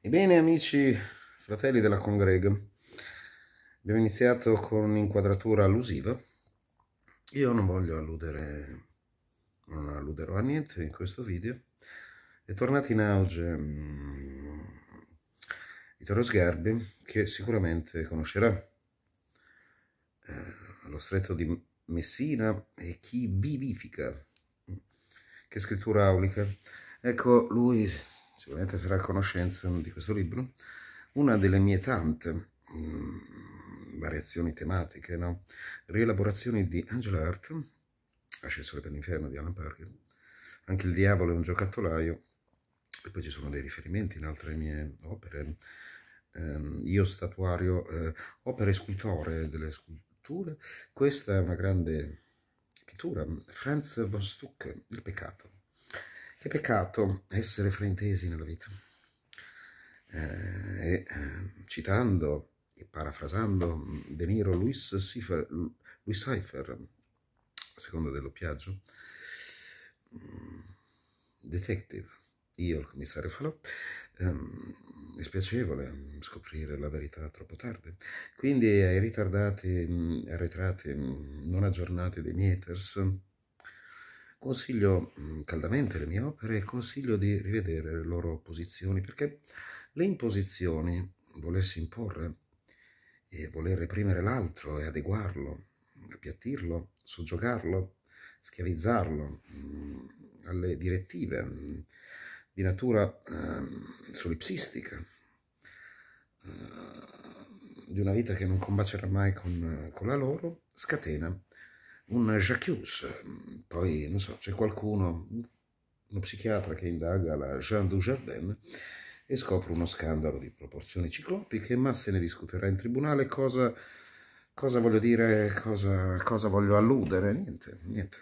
Ebbene amici, fratelli della congrega, abbiamo iniziato con un'inquadratura allusiva. Io non voglio alludere, non alluderò a niente in questo video. È tornato in auge Vittorio mm, Sgarbi, che sicuramente conoscerà. Eh, lo stretto di Messina e chi vivifica. Mm, che scrittura aulica. Ecco, lui sicuramente sarà a conoscenza di questo libro, una delle mie tante mh, mm, variazioni tematiche, no? rielaborazioni di Angela Hart, Ascensore per l'inferno di Alan Parker, anche Il diavolo è un giocattolaio, e poi ci sono dei riferimenti in altre mie opere, ehm, io statuario, eh, opere scultore delle sculture, questa è una grande pittura, Franz von Stuck, Il peccato, che peccato essere fraintesi nella vita. Eh, eh, citando e parafrasando De Niro Luis Cipher, Luis Cipher a seconda del doppiaggio, mm, detective, io il commissario Falò, ehm, è spiacevole scoprire la verità troppo tardi. Quindi ai ritardati, mm, arretrati, mm, non aggiornati dei mieters, Consiglio mm, caldamente le mie opere e consiglio di rivedere le loro posizioni, perché le imposizioni, volersi imporre e voler reprimere l'altro e adeguarlo, appiattirlo, soggiogarlo, schiavizzarlo mm, alle direttive mm, di natura eh, solipsistica, eh, di una vita che non combacerà mai con, eh, con la loro, scatena un Jacques, mm, poi non so, c'è qualcuno, uno psichiatra che indaga la Jean Dujardin e scopre uno scandalo di proporzioni ciclopiche, ma se ne discuterà in tribunale cosa, cosa voglio dire, cosa, cosa, voglio alludere, niente, niente.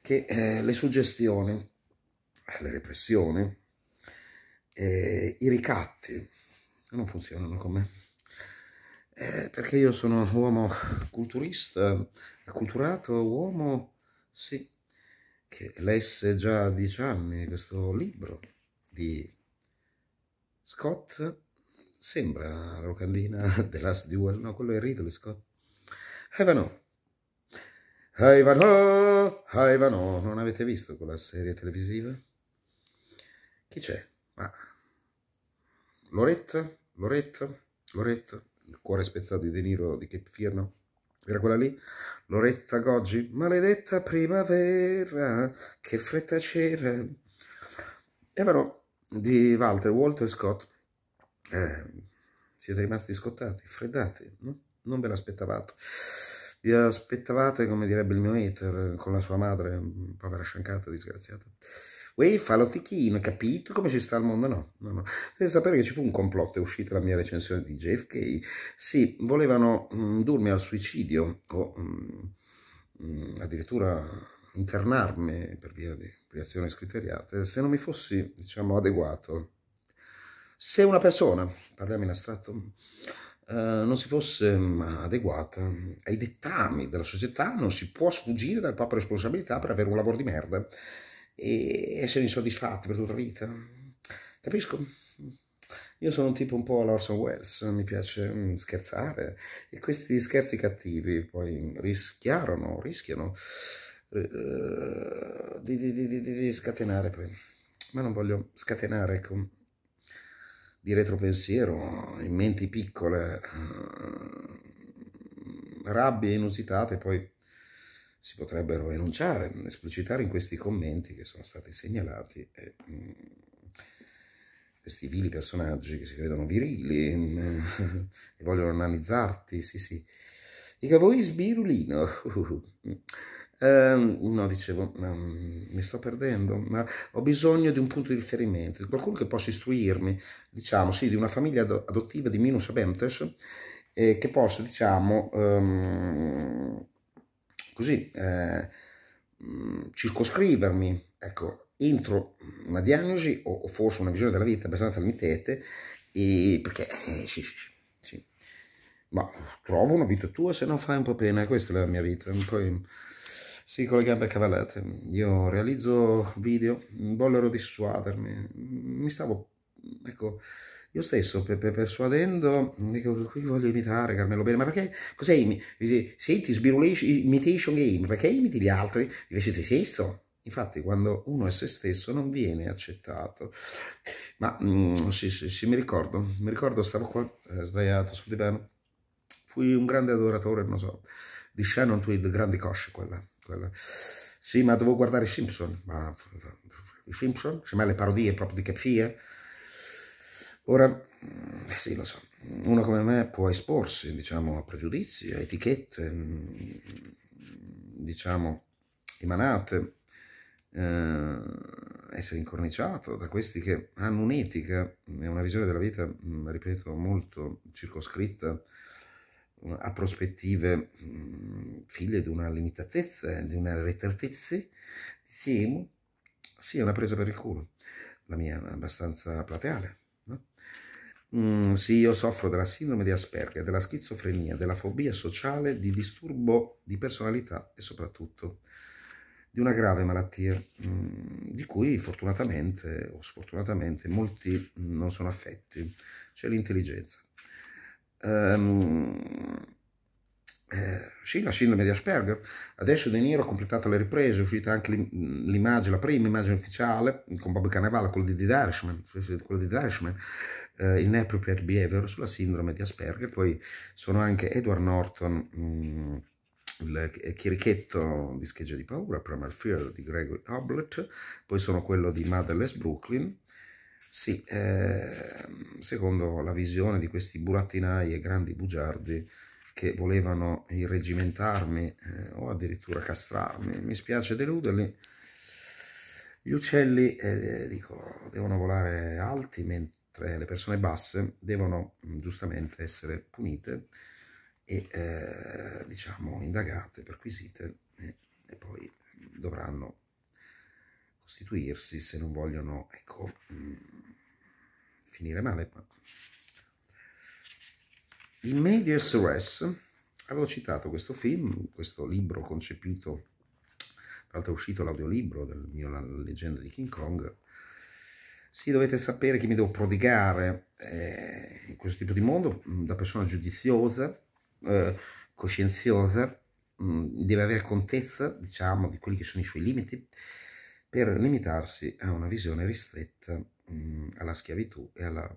Che eh, le suggestioni, eh, le repressioni, eh, i ricatti non funzionano con me. Eh, perché io sono un uomo culturista, acculturato uomo, sì, che lesse già a dieci anni questo libro di Scott, sembra la locandina The Last Duel, no, quello è Ridley Scott. Ivanhoe. Ivanhoe, Ivanhoe, non avete visto quella serie televisiva? Chi c'è? Ma... Ah, Loretta? Loretta? Loretta? Il cuore spezzato di De Niro di Cape Firno? Era quella lì? Loretta Goggi, maledetta primavera, che fretta c'era. E però di Walter, Walter Scott, eh, siete rimasti scottati, freddati, no? Non ve l'aspettavate. Vi aspettavate, come direbbe il mio hater, con la sua madre, povera sciancata, disgraziata. Uè, fallo ticchino, capito come ci sta il mondo? No, no, no. Deve sapere che ci fu un complotto, è uscita la mia recensione di JFK. Sì, volevano mm, indurmi al suicidio o mh, mm, mm, addirittura internarmi per via di privazioni scriteriate se non mi fossi, diciamo, adeguato. Se una persona, parliamo in astratto, Uh, non si fosse um, adeguata ai dettami della società, non si può sfuggire dalla propria responsabilità per avere un lavoro di merda e essere insoddisfatti per tutta la vita. Capisco? Io sono un tipo un po' l'Orson Welles, mi piace mm, scherzare e questi scherzi cattivi poi rischiarono, rischiano eh, eh di, di, di, di, scatenare poi. Ma non voglio scatenare con, ecco, di retropensiero in menti piccole, eh, rabbie inusitate poi si potrebbero enunciare, esplicitare in questi commenti che sono stati segnalati, eh, mm, questi vili personaggi che si credono virili mm, e vogliono analizzarti, sì sì. I cavoi sbirulino. Eh, no, dicevo, um, mi sto perdendo, ma ho bisogno di un punto di riferimento, di qualcuno che possa istruirmi, diciamo, sì, di una famiglia adottiva di Minus Abentes, eh, che possa, diciamo, um, così eh, mm, circoscrivermi, ecco, entro una diagnosi o, o, forse una visione della vita abbastanza limitata, e perché eh, sì, sì, sì, ma trovo una vita tua se no fai un po' pena, questa è la mia vita, poi sì, con le gambe cavallate, io realizzo video, vollero dissuadermi, mi stavo, ecco, io stesso per, per, persuadendo mm, dico qui voglio imitare Carmelo Bene ma perché cos'è senti imitation game perché imiti gli altri invece te stesso infatti quando uno è se stesso non viene accettato ma mm, sì, sì sì mi ricordo mi ricordo stavo qua eh, sdraiato sul divano fui un grande adoratore non so di Shannon Tweed grandi cosce quella quella sì ma dovevo guardare Simpson ma i Simpson cioè ma le parodie proprio di Kefir Ora, mm, eh sì, lo so, uno come me può esporsi, diciamo, a pregiudizi, a etichette, mm, diciamo, emanate, eh, essere incorniciato da questi che hanno un'etica e una visione della vita, mm, ripeto, molto circoscritta a prospettive figlie di una limitatezza, di una retratezza, diciamo, sì, è una presa per il culo, la mia abbastanza plateale. Mm, sì, io soffro della sindrome di Asperger, della schizofrenia, della fobia sociale, di disturbo di personalità e soprattutto di una grave malattia mm, di cui fortunatamente o sfortunatamente molti non sono affetti, C'è l'intelligenza. Um, eh, sì, la sindrome di Asperger. Adesso De Niro ha completato le riprese, è uscita anche l'immagine, la prima immagine ufficiale con Bobby Cannavale, quello di The Irishman, quello di The Irishman eh, Inappropriate Behavior sulla sindrome di Asperger, poi sono anche Edward Norton, mh, mm, il chirichetto di scheggia di paura, Primal Fear di Gregory Hoblet, poi sono quello di Motherless Brooklyn, sì, eh, secondo la visione di questi burattinai e grandi bugiardi che volevano irregimentarmi eh, o addirittura castrarmi, mi spiace deluderli. Gli uccelli, eh, dico, devono volare alti, mentre le persone basse devono mm, giustamente essere punite e eh, diciamo indagate, perquisite e, e, poi mm, dovranno costituirsi se non vogliono ecco, mh, mm, finire male. Il Medias Res, avevo citato questo film, questo libro concepito, tra l'altro è uscito l'audiolibro del mio La leggenda di King Kong, sì, dovete sapere che mi devo prodigare eh, in questo tipo di mondo, mm, da persona giudiziosa, eh, coscienziosa, mh, mm, deve avere contezza, diciamo, di quelli che sono i suoi limiti, per limitarsi a una visione ristretta mh, mm, alla schiavitù e alla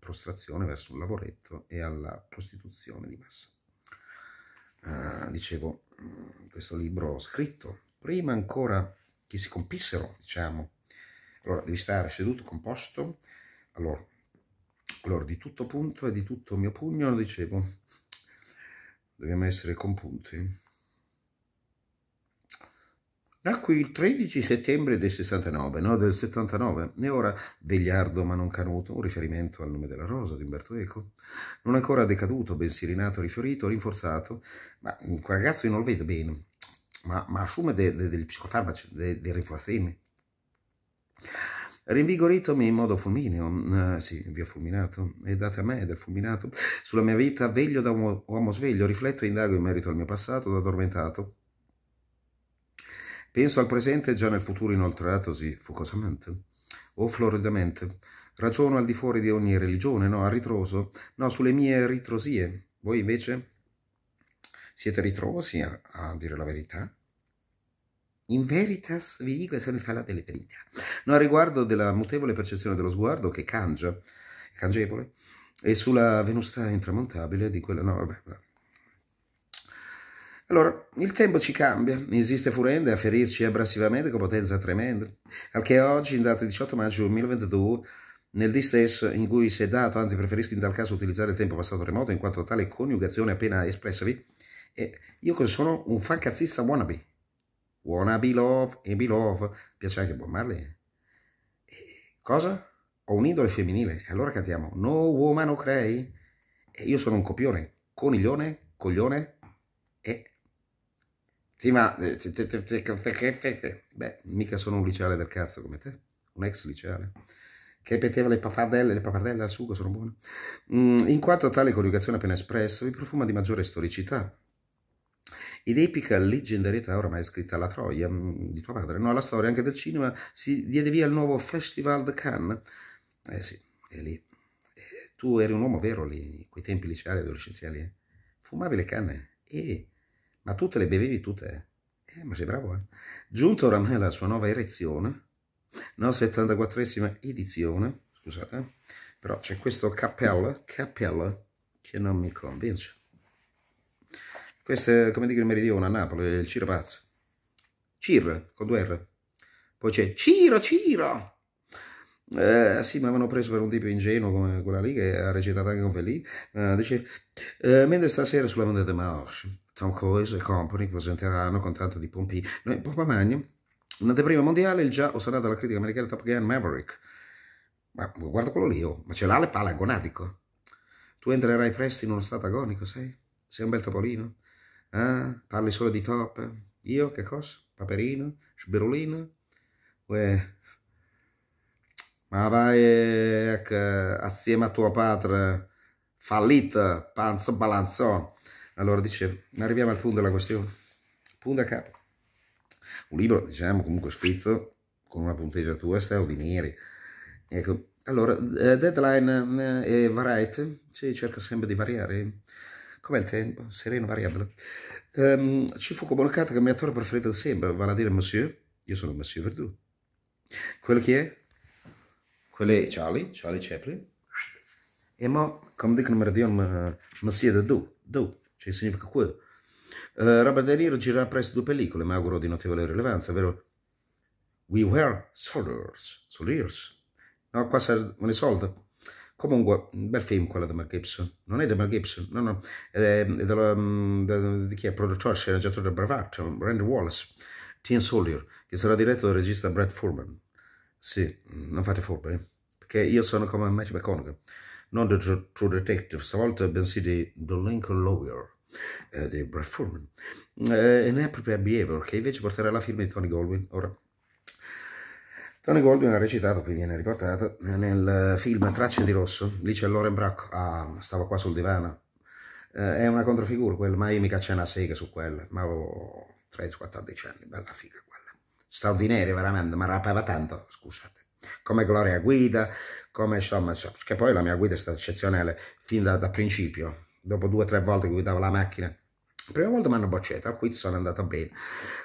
prostrazione verso un lavoretto e alla prostituzione di massa. Uh, dicevo, questo libro scritto prima ancora che si compissero, diciamo, allora, devi stare seduto, composto. Allora, allora, di tutto punto e di tutto mio pugno, lo dicevo, dobbiamo essere compunti. Nacqui il 13 settembre del 69, no? Del 79. E ora Degliardo ma non canuto, un riferimento al nome della rosa di Umberto Eco. Non ancora decaduto, bensì rinato, rifiorito, rinforzato. Ma mm, quel ragazzo io non lo vedo bene. Ma, ma assume dei de, de psicofarmaci, dei de rinforzini. Rinvigoritomi in modo fulmineo, eh, sì, vi ho fulminato, e date a me del fulminato, sulla mia vita veglio da uomo, uomo sveglio, rifletto e indago in merito al mio passato da addormentato. Penso al presente già nel futuro inoltratosi focosamente o floridamente. Ragiono al di fuori di ogni religione, no, a ritroso, no, sulle mie ritrosie. Voi invece siete ritrosi a, a dire la verità? In veritas vi dico se ne fa la dell'eternità. No, a riguardo della mutevole percezione dello sguardo che cangia, cangevole, e sulla venustà intramontabile di quella... No, vabbè, vabbè. Allora, il tempo ci cambia, insiste Furende a ferirci abrasivamente con potenza tremenda, al che oggi, in data 18 maggio 2022, nel stesso in cui si è dato, anzi preferisco in tal caso utilizzare il tempo passato remoto in quanto tale coniugazione appena espressavi, eh, io sono un fan cazzista wannabe, Wanna be love e be love. Piace anche Bob Marley. E cosa? Ho un idolo femminile. E allora cantiamo No Woman No E io sono un copione, coniglione, coglione e... Sì, ma... Eh, Beh, mica sono un liceale del cazzo come te. Un ex liceale che ripeteva le papardelle, le papardelle al sugo sono buone, mm, in quanto tale coniugazione appena espresso vi profuma di maggiore storicità, ed epica leggendarietà oramai scritta alla Troia mm, di tuo padre, no? la storia anche del cinema si diede via al nuovo Festival de Cannes. Eh sì, è lì. Eh, tu eri un uomo vero lì, quei tempi liceali, adolescenziali. Eh? Fumavi le canne, eh, ma tutte le bevevi tutte. Eh, ma sei bravo, eh. Giunto oramai alla sua nuova erezione, no, 74esima edizione, scusate, eh, però c'è questo cappello, cappello, che non mi convince. Questo è, come dico il meridione a Napoli, il Ciro Pazzo. Cir, con due R. Poi c'è Ciro, Ciro! Eh, sì, mi avevano preso per un tipo ingenuo come quella lì che ha recitato anche con Fellini. Eh, dice, eh, mentre stasera sulla Monte de Marche, Tom Cruise e Company presenteranno con tanto di pompi, noi, pompa magno, un'anteprima mondiale, il già osannato dalla critica americana Top Gun Maverick. Ma guarda quello lì, oh, ma ce l'ha le palle agonatico. Tu entrerai presto in uno stato agonico, sai? Sei un bel topolino. Ah, parli solo di top? Io che cosa? Paperino? Sberolino? Uè. Ma vai ecco, assieme a tuo padre, fallito, panzo balanzò. Allora dice, arriviamo al punto della questione. Punto a capo. Un libro, diciamo, comunque scritto con una punteggiatura straordinaria. Ecco, allora, eh, deadline eh, e variety, si cerca sempre di variare Com'è il tempo? Sereno, variabile. Um, ci fu comunicato che il mio attore preferito da sempre, vale a dire Monsieur, io sono Monsieur Verdoux. Quello chi è? Quello è Charlie, Charlie Chaplin. E mo, come dicono Meridian, eh, Monsieur Verdoux, Doux, cioè significa quello. Uh, eh, Robert De Niro girerà presto due pellicole, mi auguro di notevole rilevanza, vero? We Were Soldiers, Soldiers. No, qua servono i soldi. Comunque, un bel film quello di Mark Gibson. Non è di Mark Gibson, no, no. Ehm, è, mm, di chi è produttore, cioè sceneggiatore del Bravac, cioè Randy Wallace, Tim Sawyer, che sarà diretto dal regista Brad Furman. Sì, non fate furbe, eh? perché io sono come Matthew McConaughey, non The True Detective, stavolta bensì di The Lincoln Lawyer. Eh, di Brad Furman eh, e ne è proprio a Behavior che invece porterà la firma di Tony Goldwyn ora Tony Goldwyn ha recitato, qui viene riportato, nel film Tracce di Rosso, dice Loren Brack, ah, stava qua sul divano, eh, è una controfigura quel ma io mica c'è una sega su quella, ma avevo 13-14 anni, bella figa quella, straordinaria veramente, ma rapava tanto, scusate come Gloria Guida, come insomma, insomma, che poi la mia guida è stata eccezionale fin da, da principio, dopo due o tre volte che guidavo la macchina, la prima volta mi hanno bocciato, qui sono andato bene,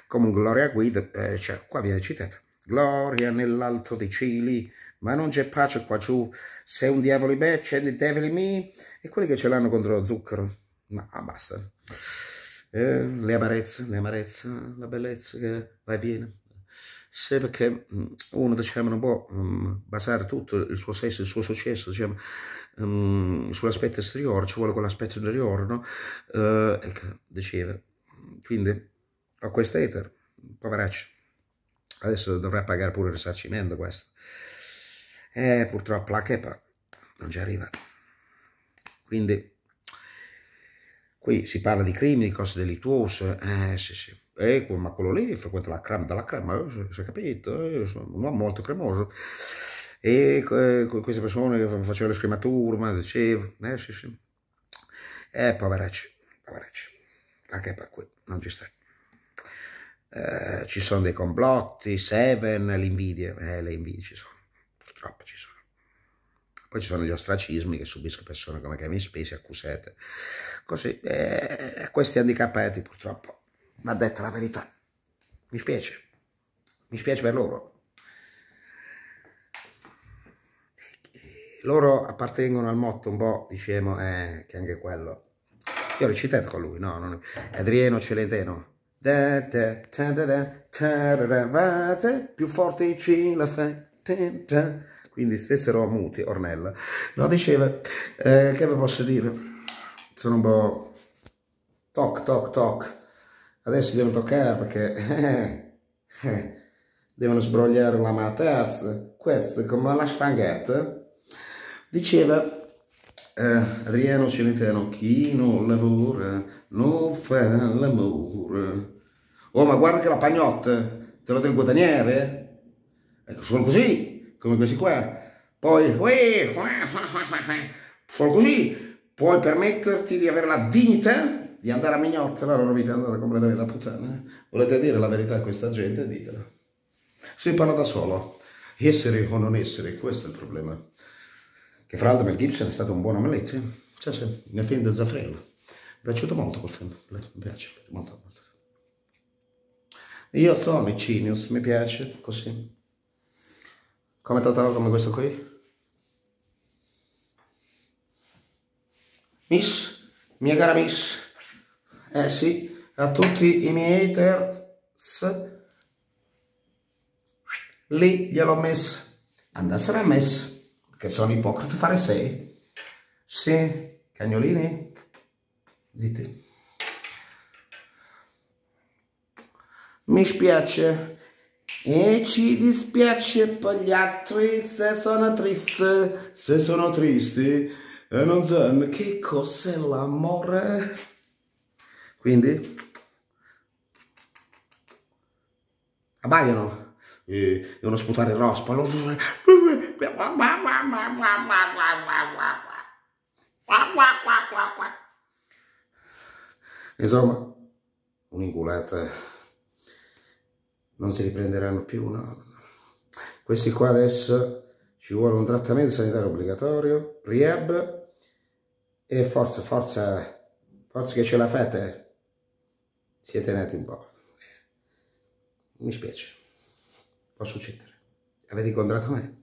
comunque Gloria Guida, eh, cioè, qua viene citata, gloria nell'alto dei cieli, ma non c'è pace qua giù, se un diavolo me c'è dei devoli me, e quelli che ce l'hanno contro lo zucchero, ma ah, basta. Eh, le amarezze, le amarezze, la bellezza che va e viene. Se perché mm, uno diciamo, non può um, basare tutto il suo sesso, il suo successo diciamo, um, sull'aspetto esteriore, ci vuole quell'aspetto interiore, no? Uh, ecco, diceva. Quindi, ho a quest'eter, poveraccio. Adesso dovrà pagare pure il risarcimento questo. E eh, purtroppo la chepa non ci arriva. Quindi qui si parla di crimini, cose delittuose, eh sì sì. Eh, ma quello lì frequenta la crema dalla crema, eh, si è capito, eh, un uomo molto cremoso. E eh, queste persone che facevano le scremature, ma dicevo eh sì sì. Eh poveracci, poveracci, la chepa qui non ci sta. Eh, ci sono dei complotti, Seven, l'invidia, eh, le invidie ci sono, purtroppo ci sono. Poi ci sono gli ostracismi che subiscono persone come Kevin Spacey, accusate, così, eh, questi handicappati purtroppo, va detto la verità, mi spiace, mi spiace per loro. Loro appartengono al motto un po', diciamo, eh, che anche quello. Io l'ho citato con lui, no? Non... Adriano Celenteno, più forte ci la fa, quindi stessero muti, Ornella. No, diceva, eh, che vi posso dire? Sono un po'... Toc, toc, toc. Adesso devono toccare perché... Eh, eh, devono sbrogliare la matassa. Questo, come la sfangata, diceva eh, Adriano Celentano, chi non lavora non fa l'amore. Oh, ma guarda che la pagnotta, te lo devo guadagnare? Ecco, sono così, come questi qua. Poi, uè, sono così, puoi permetterti di avere la dignità di andare a mignotta, la loro vita è andata completamente a puttana. Eh. Volete dire la verità a questa gente? Ditela. Si parla da solo. Essere o non essere, questo è il problema. Che fra l'altro Mel Gibson è stato un buon amaletto, eh? cioè, sì, nel film da Zafrello. Mi è piaciuto molto quel film, mi piace molto. molto. Io sono il Cinius, mi piace così. Come tatuaggio come questo qui? Miss, mia cara Miss, eh sì, a tutti i miei haters, lì gliel'ho messo, andassero a messo che sono ipocrito fare sei. Sì, cagnolini, zitti. Mi spiace e ci dispiace per gli altri se sono tristi, se sono tristi e non sanno che cos'è l'amore. Quindi, abbaiano e devono sputare il rospo. Allora, Insomma, un'inculata. Non si riprenderanno più, no? Questi qua adesso ci vuole un trattamento sanitario obbligatorio, rehab e forza, forza, forza che ce la fate. Eh. Siete nati un po'. Mi spiace. Può succedere. Avete incontrato me?